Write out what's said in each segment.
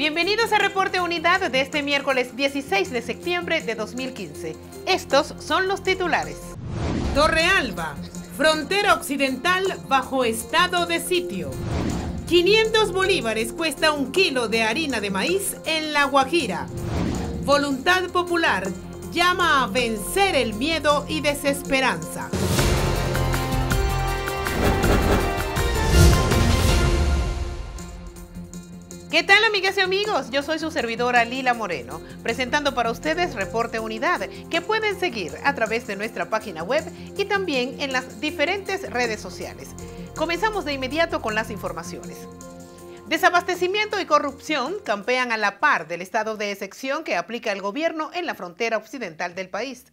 Bienvenidos a Reporte Unidad de este miércoles 16 de septiembre de 2015. Estos son los titulares. Torrealba, frontera occidental bajo estado de sitio. 500 bolívares cuesta un kilo de harina de maíz en La Guajira. Voluntad Popular llama a vencer el miedo y desesperanza. ¿Qué tal amigas y amigos? Yo soy su servidora Lila Moreno, presentando para ustedes Reporte Unidad, que pueden seguir a través de nuestra página web y también en las diferentes redes sociales. Comenzamos de inmediato con las informaciones. Desabastecimiento y corrupción campean a la par del estado de excepción que aplica el gobierno en la frontera occidental del país.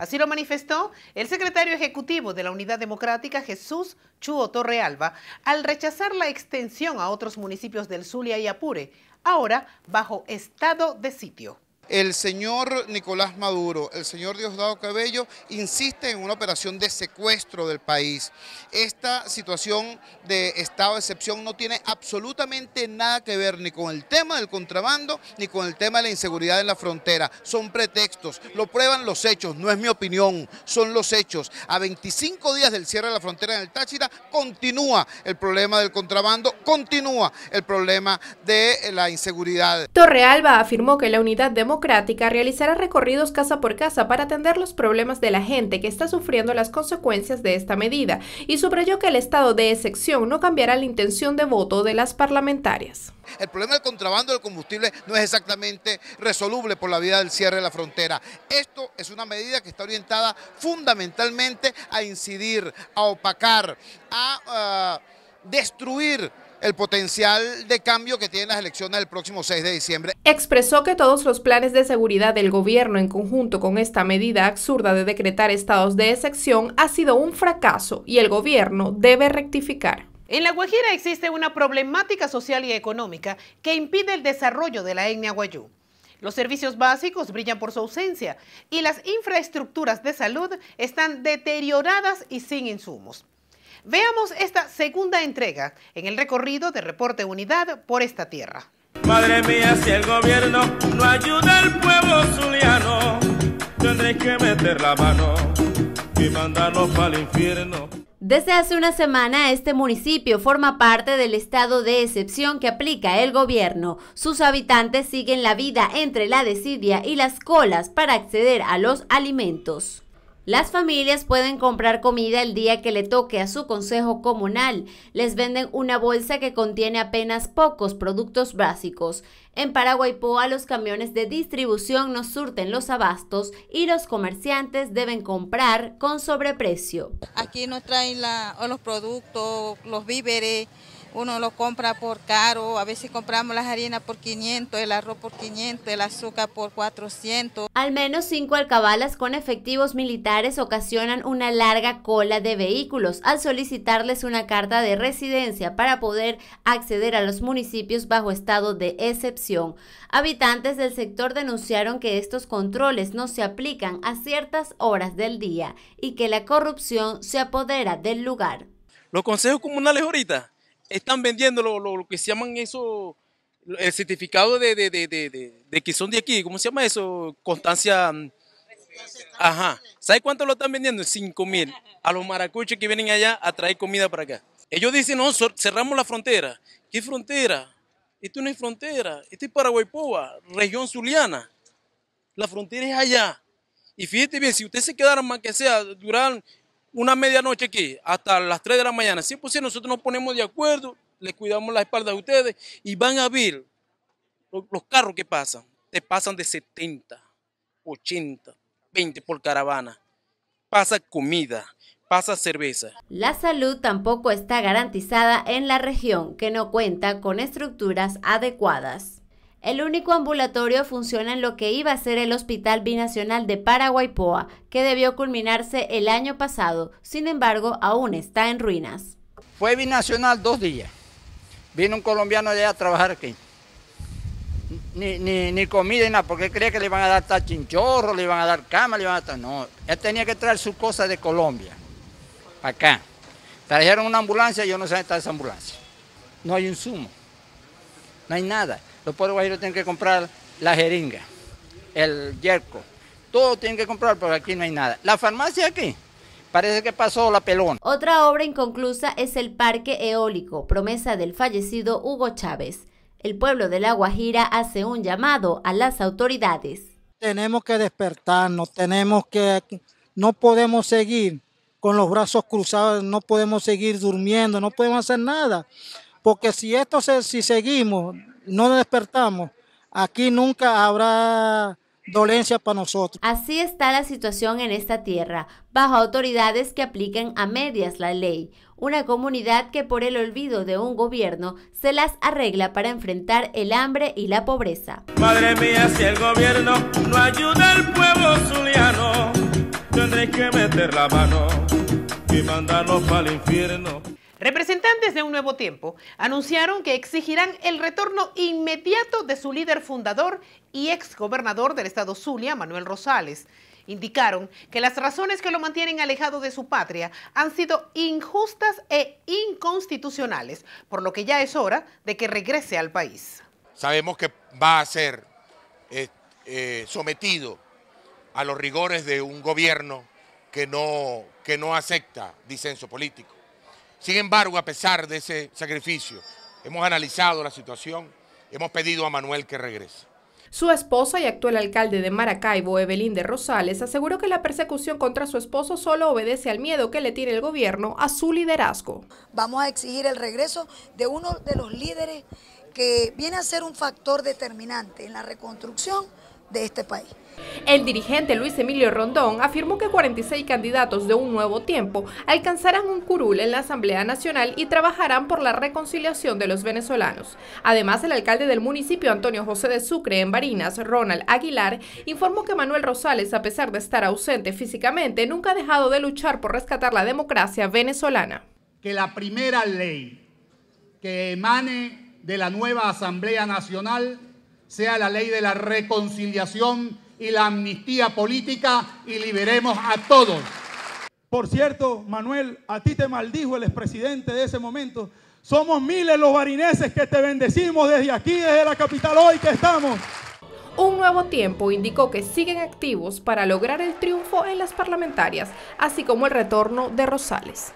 Así lo manifestó el secretario ejecutivo de la Unidad Democrática, Jesús Chuo Torrealba, al rechazar la extensión a otros municipios del Zulia y Apure, ahora bajo estado de sitio. El señor Nicolás Maduro, el señor Diosdado Cabello, insiste en una operación de secuestro del país. Esta situación de estado de excepción no tiene absolutamente nada que ver ni con el tema del contrabando ni con el tema de la inseguridad en la frontera. Son pretextos, lo prueban los hechos, no es mi opinión, son los hechos. A 25 días del cierre de la frontera en el Táchira continúa el problema del contrabando, continúa el problema de la inseguridad. Torrealba afirmó que la unidad democrática realizará recorridos casa por casa para atender los problemas de la gente que está sufriendo las consecuencias de esta medida y subrayó que el estado de excepción no cambiará la intención de voto de las parlamentarias. El problema del contrabando de combustible no es exactamente resoluble por la vía del cierre de la frontera. Esto es una medida que está orientada fundamentalmente a incidir, a opacar, a... Ah, destruir el potencial de cambio que tienen las elecciones del próximo 6 de diciembre. Expresó que todos los planes de seguridad del gobierno en conjunto con esta medida absurda de decretar estados de excepción ha sido un fracaso y el gobierno debe rectificar. En La Guajira existe una problemática social y económica que impide el desarrollo de la etnia guayú. Los servicios básicos brillan por su ausencia y las infraestructuras de salud están deterioradas y sin insumos. Veamos esta segunda entrega en el recorrido de Reporte Unidad por esta tierra. Madre mía, si el gobierno no ayuda al pueblo zuliano, tendré que meter la mano y mandarlo para el infierno. Desde hace una semana, este municipio forma parte del estado de excepción que aplica el gobierno. Sus habitantes siguen la vida entre la desidia y las colas para acceder a los alimentos. Las familias pueden comprar comida el día que le toque a su consejo comunal. Les venden una bolsa que contiene apenas pocos productos básicos. En Poa los camiones de distribución no surten los abastos y los comerciantes deben comprar con sobreprecio. Aquí nos traen los productos, los víveres, uno lo compra por caro, a veces compramos las harinas por 500, el arroz por 500, el azúcar por 400. Al menos cinco alcabalas con efectivos militares ocasionan una larga cola de vehículos al solicitarles una carta de residencia para poder acceder a los municipios bajo estado de excepción. Habitantes del sector denunciaron que estos controles no se aplican a ciertas horas del día y que la corrupción se apodera del lugar. Los consejos comunales ahorita están vendiendo lo, que se llaman eso, el certificado de, que son de aquí, ¿cómo se llama eso? Constancia. Mm, ajá. ¿Sabe cuánto lo están vendiendo? 5 mil. A los maracuchos que vienen allá a traer comida para acá. Ellos dicen, no, cerramos la frontera. ¿Qué frontera? Esto no es frontera. Esto es Paraguaypoa, región zuliana. La frontera es allá. Y fíjate bien, si ustedes se quedaran más que sea, duran una medianoche aquí hasta las 3 de la mañana, 100% pues nosotros nos ponemos de acuerdo, les cuidamos la espalda a ustedes y van a ver los, los carros que pasan. Te pasan de 70, 80, 20 por caravana. Pasa comida, pasa cerveza. La salud tampoco está garantizada en la región que no cuenta con estructuras adecuadas. El único ambulatorio funciona en lo que iba a ser el Hospital Binacional de Paraguay Poa, que debió culminarse el año pasado, sin embargo aún está en ruinas. Fue binacional dos días. Vino un colombiano allá a trabajar aquí. Ni, ni, comida ni nada, porque creía que le iban a dar chinchorro, le iban a dar cama, le iban a dar... No, él tenía que traer su cosa de Colombia, acá. Trajeron una ambulancia, yo no sé dónde está esa ambulancia. No hay insumo, no hay nada. Los pueblos guajiros tienen que comprar la jeringa, el yerco, todo tienen que comprar, porque aquí no hay nada. La farmacia aquí. Parece que pasó la pelona. Otra obra inconclusa es el parque eólico, promesa del fallecido Hugo Chávez. El pueblo de La Guajira hace un llamado a las autoridades. Tenemos que despertarnos, tenemos que no podemos seguir con los brazos cruzados, no podemos seguir durmiendo, no podemos hacer nada, porque si esto se, si seguimos no despertamos, aquí nunca habrá dolencia para nosotros. Así está la situación en esta tierra, bajo autoridades que aplican a medias la ley, una comunidad que por el olvido de un gobierno se las arregla para enfrentar el hambre y la pobreza. Madre mía, si el gobierno no ayuda al pueblo zuliano, tendré que meter la mano y mandarnos para el infierno. Representantes de Un Nuevo Tiempo anunciaron que exigirán el retorno inmediato de su líder fundador y exgobernador del estado Zulia, Manuel Rosales. Indicaron que las razones que lo mantienen alejado de su patria han sido injustas e inconstitucionales, por lo que ya es hora de que regrese al país. Sabemos que va a ser eh, eh, sometido a los rigores de un gobierno que no, que no acepta disenso político sin embargo, a pesar de ese sacrificio, hemos analizado la situación, hemos pedido a Manuel que regrese. Su esposa y actual alcalde de Maracaibo, Evelyn de Rosales, aseguró que la persecución contra su esposo solo obedece al miedo que le tiene el gobierno a su liderazgo. Vamos a exigir el regreso de uno de los líderes que viene a ser un factor determinante en la reconstrucción de este país. El dirigente Luis Emilio Rondón afirmó que 46 candidatos de un nuevo tiempo alcanzarán un curul en la Asamblea Nacional y trabajarán por la reconciliación de los venezolanos. Además, el alcalde del municipio, Antonio José de Sucre, en Barinas, Ronald Aguilar, informó que Manuel Rosales, a pesar de estar ausente físicamente, nunca ha dejado de luchar por rescatar la democracia venezolana. Que la primera ley que emane de la nueva Asamblea Nacional sea la ley de la reconciliación y la amnistía política y liberemos a todos. Por cierto, Manuel, a ti te maldijo el expresidente de ese momento. Somos miles los barineses que te bendecimos desde aquí, desde la capital hoy que estamos. Un nuevo tiempo indicó que siguen activos para lograr el triunfo en las parlamentarias, así como el retorno de Rosales.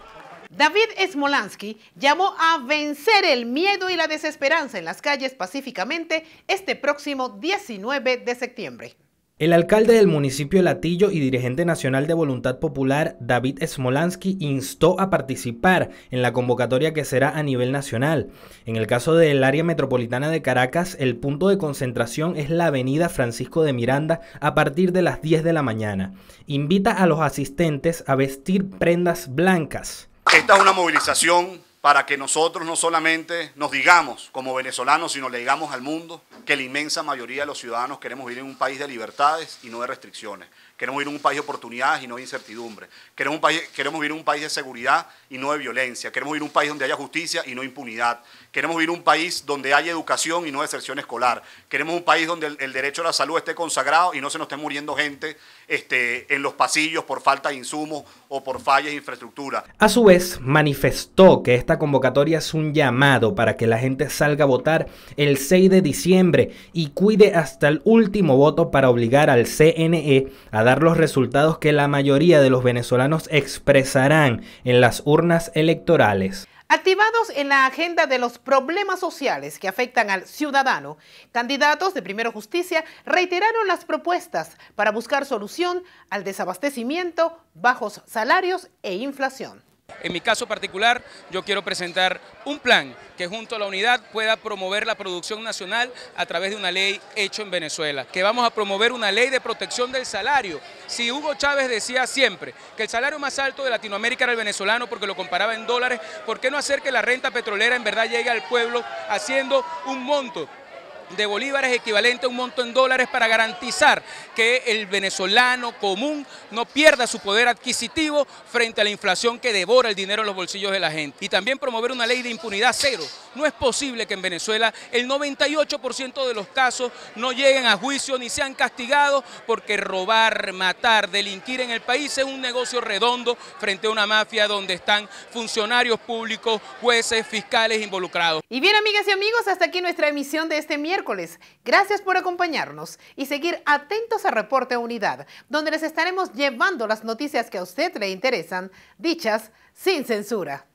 David Smolansky llamó a vencer el miedo y la desesperanza en las calles pacíficamente este próximo 19 de septiembre. El alcalde del municipio Latillo y dirigente nacional de Voluntad Popular, David Smolansky, instó a participar en la convocatoria que será a nivel nacional. En el caso del área metropolitana de Caracas, el punto de concentración es la avenida Francisco de Miranda a partir de las 10 de la mañana. Invita a los asistentes a vestir prendas blancas esta es una movilización para que nosotros no solamente nos digamos como venezolanos, sino le digamos al mundo que la inmensa mayoría de los ciudadanos queremos vivir en un país de libertades y no de restricciones. Queremos vivir un país de oportunidades y no de incertidumbre. Queremos, un país, queremos vivir un país de seguridad y no de violencia. Queremos vivir un país donde haya justicia y no impunidad. Queremos vivir un país donde haya educación y no deserción escolar. Queremos un país donde el, derecho a la salud esté consagrado y no se nos esté muriendo gente este, en los pasillos por falta de insumos o por fallas de infraestructura. A su vez, manifestó que esta convocatoria es un llamado para que la gente salga a votar el 6 de diciembre y cuide hasta el último voto para obligar al CNE a dar los resultados que la mayoría de los venezolanos expresarán en las urnas electorales. Activados en la agenda de los problemas sociales que afectan al ciudadano, candidatos de Primero Justicia reiteraron las propuestas para buscar solución al desabastecimiento, bajos salarios e inflación. En mi caso particular, yo quiero presentar un plan que junto a la unidad pueda promover la producción nacional a través de una ley hecha en Venezuela, que vamos a promover una ley de protección del salario. Si Hugo Chávez decía siempre que el salario más alto de Latinoamérica era el venezolano porque lo comparaba en dólares, ¿por qué no hacer que la renta petrolera en verdad llegue al pueblo haciendo un monto de bolívares equivalente a un monto en dólares para garantizar que el venezolano común no pierda su poder adquisitivo frente a la inflación que devora el dinero en los bolsillos de la gente. Y también promover una ley de impunidad cero. No es posible que en Venezuela el 98% de los casos no lleguen a juicio ni sean castigados porque robar, matar, delinquir en el país es un negocio redondo frente a una mafia donde están funcionarios públicos, jueces, fiscales involucrados. Y bien amigas y amigos, hasta aquí nuestra emisión de este miércoles miércoles. Gracias por acompañarnos y seguir atentos a Reporte Unidad, donde les estaremos llevando las noticias que a usted le interesan, dichas sin censura.